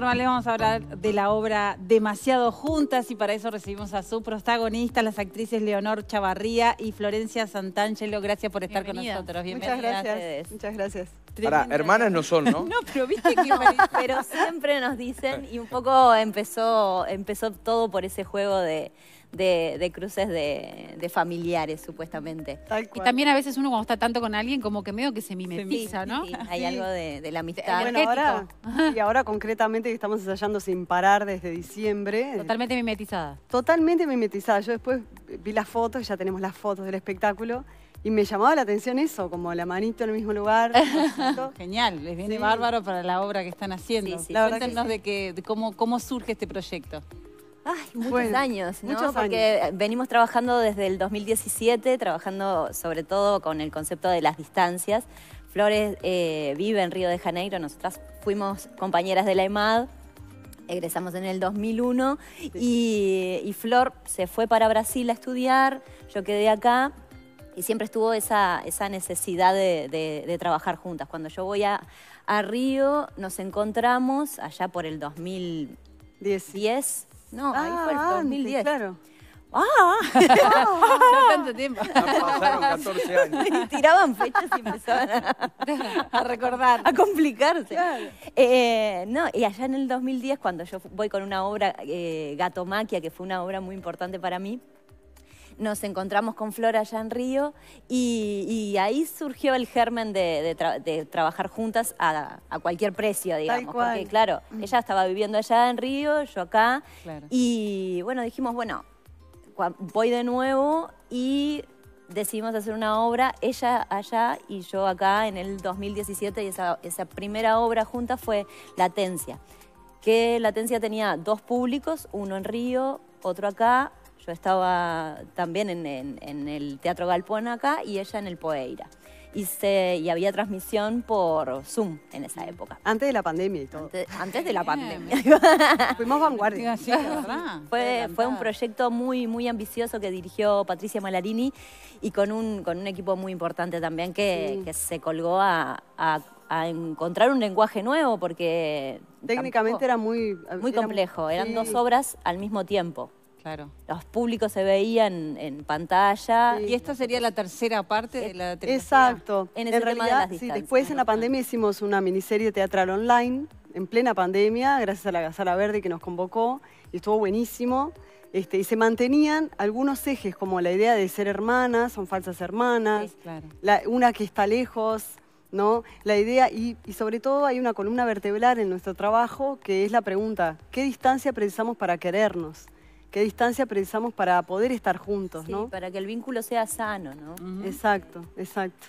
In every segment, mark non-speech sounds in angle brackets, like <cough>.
vamos a hablar de la obra Demasiado Juntas y para eso recibimos a su protagonista, las actrices Leonor Chavarría y Florencia Santangelo. Gracias por estar con nosotros. Bienvenidas. Muchas gracias. Muchas gracias. Ahora, hermanas no son, ¿no? <laughs> no, pero viste que... pero siempre nos dicen, y un <laughs> poco empezó, empezó todo por ese juego de... cruces de, familiares, supuestamente. Y también a veces uno cuando está tanto con alguien, como que medio que se mimetiza, ¿no? hay algo de, la amistad. Bueno, y ahora concretamente que estamos ensayando sin parar desde diciembre. Totalmente mimetizada. Totalmente mimetizada. Yo después vi las fotos, ya tenemos las fotos del espectáculo. Y me llamaba la atención eso, como la manito en el mismo lugar. <laughs> Genial, les viene bárbaro para la obra que están haciendo. Cuéntenos de, que, cómo, surge este proyecto. Ay, muchos años, ¿no? Porque venimos trabajando desde el 2017, trabajando sobre todo con el concepto de las distancias. Flores eh, vive en Río de Janeiro, nosotras fuimos compañeras de la EMAD, egresamos en el 2001 y, Flor se fue para Brasil a estudiar, yo quedé acá y siempre estuvo esa, necesidad de, trabajar juntas. Cuando yo voy a, Río, nos encontramos allá por el 2010. No, ah, fue el 2010. claro. ¡Ah! <laughs> ya tanto tiempo. <laughs> Y tiraban fechas y empezaban a, <laughs> recordar. A complicarse. Eh, eh, no, y allá en el 2010, cuando yo voy con una obra, eh, Gatomaquia, que fue una obra muy importante para mí, nos encontramos con Flora allá en Río y, ahí surgió el germen de, trabajar juntas a, cualquier precio, digamos. Porque claro, mm. ella estaba viviendo allá en Río, yo acá. Y bueno, dijimos, bueno, voy de nuevo y decidimos hacer una obra, ella allá y yo acá en el 2017 y esa, esa primera obra junta fue Latencia que Latencia tenía dos públicos, uno en Río, otro acá, yo estaba también en, el Teatro Galpón acá y ella en el Poeira. Y, se, y había transmisión por Zoom en esa época. Antes de la pandemia y todo. Antes, de la pandemia. <laughs> Fuimos vanguardia. Fue, fue, un proyecto muy, muy ambicioso que dirigió Patricia Malarini y con un, con un equipo muy importante también que, se colgó a, a, encontrar un lenguaje nuevo porque... Técnicamente era muy... Muy complejo, eran dos obras al mismo tiempo. Los públicos se veían en pantalla. Y esta sería la tercera parte de la trilogía. Exacto. En, el de las sí, después en la pandemia hicimos una miniserie teatral online, en plena pandemia, gracias a la sala Verde que nos convocó, y estuvo buenísimo. Este, y se mantenían algunos ejes, como la idea de ser hermanas, son falsas hermanas, una que está lejos, ¿no? La idea, y, sobre todo hay una columna vertebral en nuestro trabajo que es la pregunta, ¿qué distancia precisamos para querernos? qué distancia precisamos para poder estar juntos, sí, Para que el vínculo sea sano, ¿no? Exacto, exacto.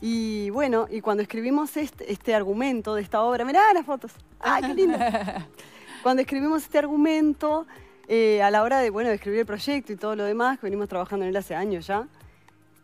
Y bueno, y cuando escribimos este, argumento de esta obra, mirá las fotos, ¡ay, qué lindo! <laughs> cuando escribimos este argumento, eh, a la hora de, bueno, de escribir el proyecto y todo lo demás, que venimos trabajando en él hace años ya,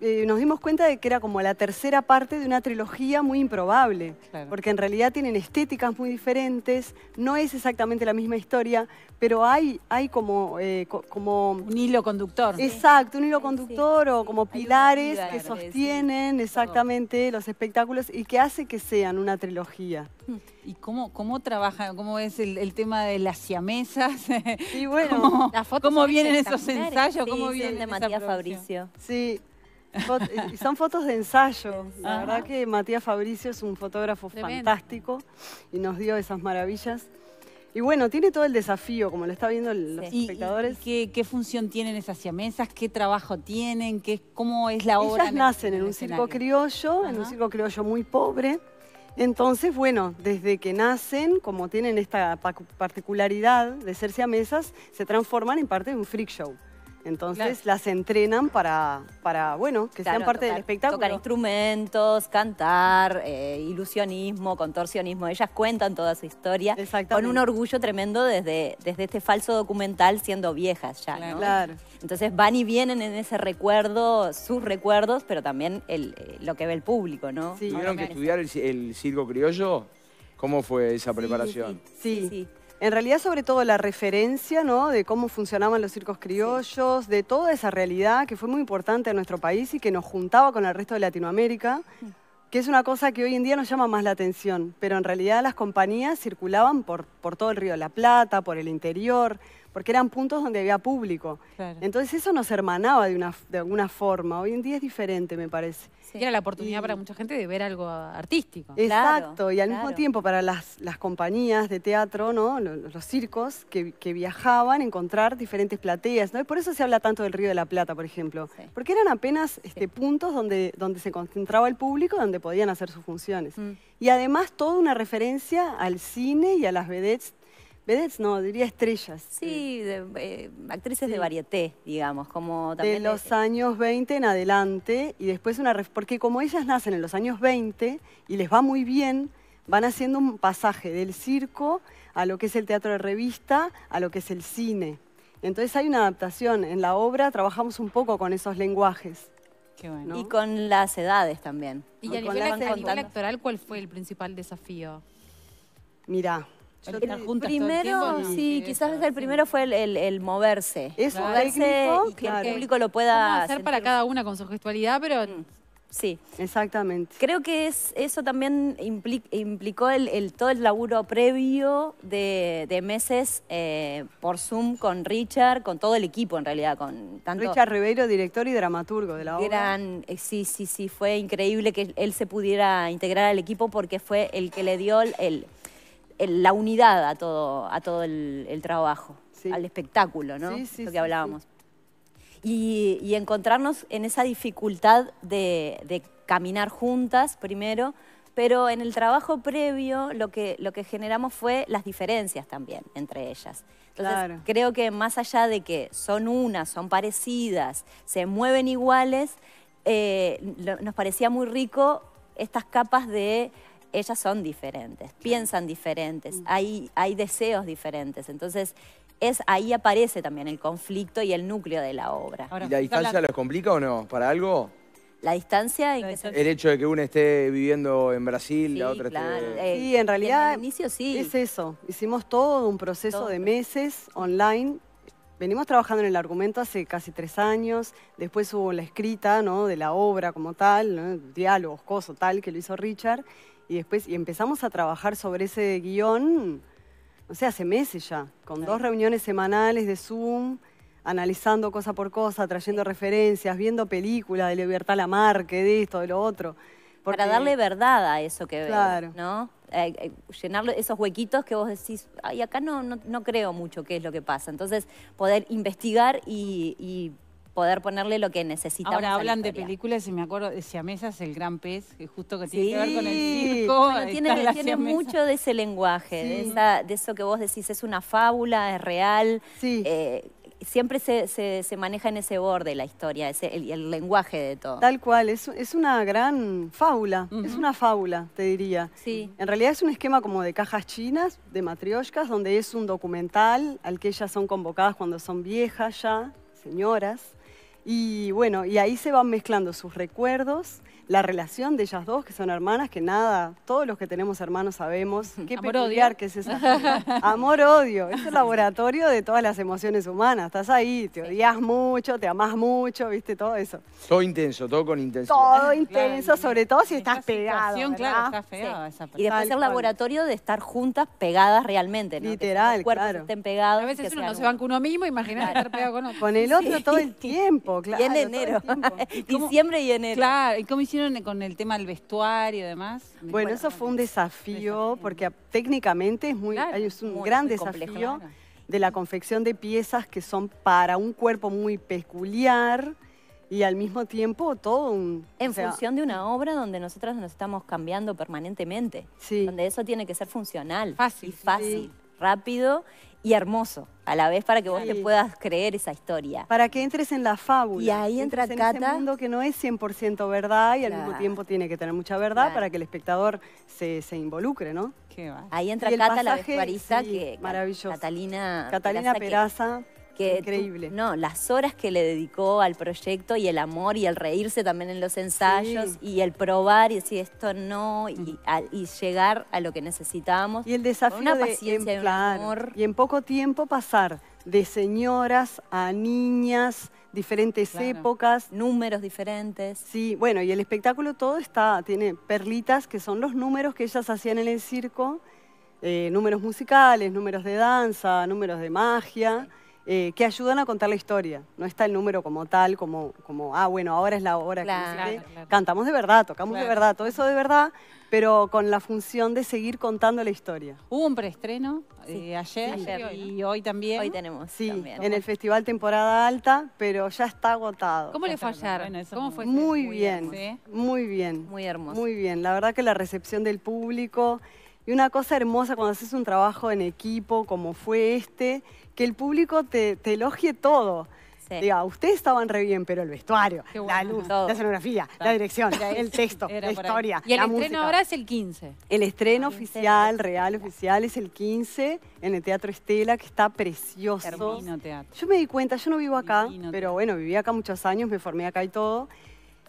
eh, nos dimos cuenta de que era como la tercera parte de una trilogía muy improbable, porque en realidad tienen estéticas muy diferentes, no es exactamente la misma historia, pero hay, hay como, eh, como... Un hilo conductor. Exacto, un hilo conductor o como pilares que sostienen exactamente los espectáculos y que hace que sean una trilogía. Hmm. ¿Y cómo, cómo trabajan, cómo es el, tema de las siamesas? <laughs> Y bueno, ¿Cómo, vienen esos ensayos? ¿Cómo vienen de Matías Fabricio. Sí, eh, y son fotos de ensayo. La verdad que Matías Fabricio es un fotógrafo fantástico y nos dio esas maravillas. Y bueno, tiene todo el desafío, como lo está viendo los espectadores. qué, función tienen esas siamesas? ¿Qué trabajo tienen? ¿Cómo es la obra? Ellas nacen en, un circo criollo, en un circo criollo muy pobre. Entonces, bueno, desde que nacen, como tienen esta particularidad de ser siamesas, se transforman en parte de un freak show. Entonces las entrenan para, para, bueno, que sean parte del espectáculo. Tocar instrumentos, cantar, eh, ilusionismo, contorsionismo. Ellas cuentan toda su historia con un orgullo tremendo desde, desde este falso documental siendo viejas ya, Entonces van y vienen en ese recuerdo, sus recuerdos, pero también eh, lo que ve el público, ¿no? ¿Tuvieron que estudiar el, el circo criollo? ¿Cómo fue esa preparación? sí, sí en realidad sobre todo la referencia de cómo funcionaban los circos criollos, de toda esa realidad que fue muy importante en nuestro país y que nos juntaba con el resto de Latinoamérica, que es una cosa que hoy en día nos llama más la atención, pero en realidad las compañías circulaban por todo el Río de la Plata, por el interior, porque eran puntos donde había público. Entonces eso nos hermanaba de, una, de alguna forma. Hoy en día es diferente, me parece. era la oportunidad para mucha gente de ver algo artístico. Exacto, y al mismo tiempo para las, las, compañías de teatro, ¿no? los, circos que, viajaban, encontrar diferentes plateas. ¿no? Y por eso se habla tanto del Río de la Plata, por ejemplo, porque eran apenas este, puntos donde, donde se concentraba el público, donde podían hacer sus funciones. Mm. Y además toda una referencia al cine y a las vedettes Vedettes no, diría estrellas. Sí, eh, actrices de varieté, digamos, como también... De los años 20 en adelante y después una... Porque como ellas nacen en los años 20 y les va muy bien, van haciendo un pasaje del circo a lo que es el teatro de revista, a lo que es el cine. Entonces hay una adaptación. En la obra trabajamos un poco con esos lenguajes. Qué bueno. Y con las edades también. Y, a nivel actoral, ¿cuál fue el principal desafío? Mirá, el primero, sí, quizás el primero fue el, moverse. Eso, moverse que el público lo pueda hacer para cada una con su gestualidad, pero mm, Sí. Exactamente. Creo que es, eso también implicó el, todo el laburo previo de, meses eh, por Zoom con Richard, con todo el equipo en realidad. con Richard Ribeiro, director y dramaturgo de la obra. Gran, eh, sí, sí, sí, fue increíble que él se pudiera integrar al equipo porque fue el que le dio el la unidad a todo, a todo el, trabajo, al espectáculo, ¿no? Lo que hablábamos. Y, encontrarnos en esa dificultad de, caminar juntas primero, pero en el trabajo previo lo que, lo que generamos fue las diferencias también entre ellas. Entonces, creo que más allá de que son unas, son parecidas, se mueven iguales, eh, nos parecía muy rico estas capas de ellas son diferentes, piensan diferentes, hay, hay deseos diferentes. Entonces, es, ahí aparece también el conflicto y el núcleo de la obra. ¿Y la distancia los complica o no? ¿Para algo? La distancia, el hecho de que una esté viviendo en Brasil, la otra esté... Sí, eh, en realidad... inicio sí. Es eso. Hicimos todo un proceso de meses online. Venimos trabajando en el argumento hace casi tres años. Después hubo la escrita ¿no? de la obra como tal, ¿no? diálogos, cosas, tal, que lo hizo Richard y después y empezamos a trabajar sobre ese guión, no sé, hace meses ya, con dos reuniones semanales de Zoom, analizando cosa por cosa, trayendo referencias, viendo películas de Libertad la Lamarque, de esto, de lo otro. Para darle verdad a eso que claro. veo, ¿no? Eh, eh, llenar esos huequitos que vos decís, ay, acá no, no, creo mucho qué es lo que pasa. Entonces, poder investigar y poder ponerle lo que necesitamos. Ahora hablan de películas y me acuerdo de Siamesas, El Gran Pez, que justo que tiene que ver con el circo. tiene, mucho de ese lenguaje, de, eso que vos decís, es una fábula, es real. Eh, siempre se, maneja en ese borde la historia, ese, el, lenguaje de todo. Tal cual, es, una gran fábula, es una fábula, te diría. En realidad es un esquema como de cajas chinas, de matrioscas, donde es un documental al que ellas son convocadas cuando son viejas ya, señoras. Y bueno, y ahí se van mezclando sus recuerdos, la relación de ellas dos, que son hermanas, que nada, todos los que tenemos hermanos sabemos <laughs> qué Amor, peculiar que es esa. <laughs> Amor-odio, es el laboratorio de todas las emociones humanas. Estás ahí, te odias mucho, te amás mucho, viste, todo eso. Todo intenso, todo con intensidad. Todo intenso, sobre todo si estás pegado. Claro, Y después es el laboratorio de estar juntas pegadas realmente, Literal, que pegados. A veces uno no se va con uno mismo, imagina estar pegado con otro. Con el otro todo el tiempo. Y en enero. <laughs> Diciembre y enero. Claro, ¿y cómo hicieron con el tema del vestuario y demás? Bueno, eso fue un desafío, porque técnicamente es, muy, es un gran desafío de la confección de piezas que son para un cuerpo muy peculiar y al mismo tiempo todo un... En función de una obra donde nosotras nos estamos cambiando permanentemente. Donde eso tiene que ser funcional. Fácil. fácil, rápido y hermoso a la vez para que vos te puedas creer esa historia. Para que entres en la fábula. Y ahí entra entres En ese mundo que no es 100% verdad y al mismo tiempo tiene que tener mucha verdad para que el espectador se, involucre, ¿no? ahí entra Cata, la que, maravilloso. Catalina, Catalina Peraza, Increíble. no, las horas que le dedicó al proyecto y el amor y el reírse también en los ensayos y el probar y decir esto no y, mm. y llegar a lo que necesitábamos. Y el desafío una paciencia, amor. Y en poco tiempo pasar de señoras a niñas, diferentes épocas. Números diferentes. Sí, bueno, y el espectáculo todo está, tiene perlitas que son los números que ellas hacían en el circo, eh, números musicales, números de danza, números de magia. Eh, que ayudan a contar la historia. No está el número como tal, como, como ah, bueno, ahora es la hora. Cantamos de verdad, tocamos de verdad, todo eso de verdad, pero con la función de seguir contando la historia. Hubo un preestreno eh, ayer, y, hoy, también. Hoy tenemos. Sí, en el Festival Temporada Alta, pero ya está agotado. ¿Cómo le fallaron? ¿Cómo fue? Muy, bien, muy bien. Muy bien. Muy hermoso. Muy bien. La verdad que la recepción del público... Y una cosa hermosa cuando haces un trabajo en equipo, como fue este, que el público te, elogie todo. Diga, ustedes estaban re bien, pero el vestuario, la luz, la escenografía, la dirección, <laughs> el texto, la historia, Y el estreno ahora es el 15. El estreno oficial, real oficial, es el 15 en el Teatro Estela, que está precioso. Teatro. Yo me di cuenta, yo no vivo acá, pero bueno, viví acá muchos años, me formé acá y todo.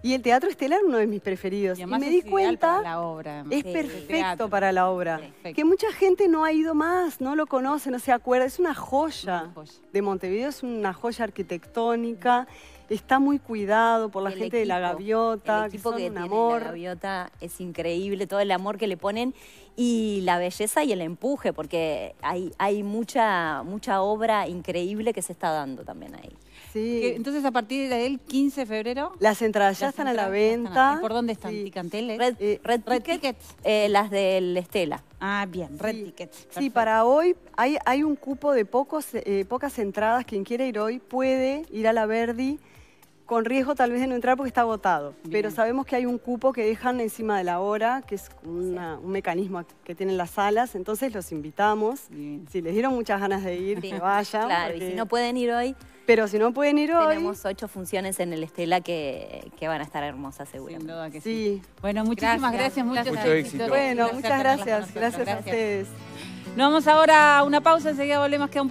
Y el teatro estelar uno de mis preferidos. Y, me di cuenta, para es perfecto para la obra. Que mucha gente no ha ido más, no lo conoce, no se acuerda. Es una joya, de Montevideo, es una joya arquitectónica está muy cuidado por la gente de la gaviota. El equipo que, la gaviota es increíble, todo el amor que le ponen y la belleza y el empuje, porque hay, hay mucha, mucha obra increíble que se está dando también ahí. Sí. Entonces, a partir del 15 de febrero. Las entradas ya están a la venta. ¿Y por dónde están? Red, eh, Tickets. Eh, las del Estela. Ah, bien, Red Tickets. Sí, para hoy hay, hay un cupo de pocos, eh, pocas entradas. Quien quiera ir hoy puede ir a la Verdi con riesgo tal vez de no entrar porque está agotado. Pero sabemos que hay un cupo que dejan encima de la hora, que es un mecanismo que tienen las salas, entonces los invitamos. Si les dieron muchas ganas de ir, que vayan. Claro, y si no pueden ir hoy... Pero si no pueden ir hoy... Tenemos ocho funciones en el Estela que, van a estar hermosas, seguro. Sin duda que sí. Bueno, muchísimas gracias. gracias. Bueno, muchas gracias. Gracias, a ustedes. Nos vamos ahora a una pausa, enseguida volvemos. un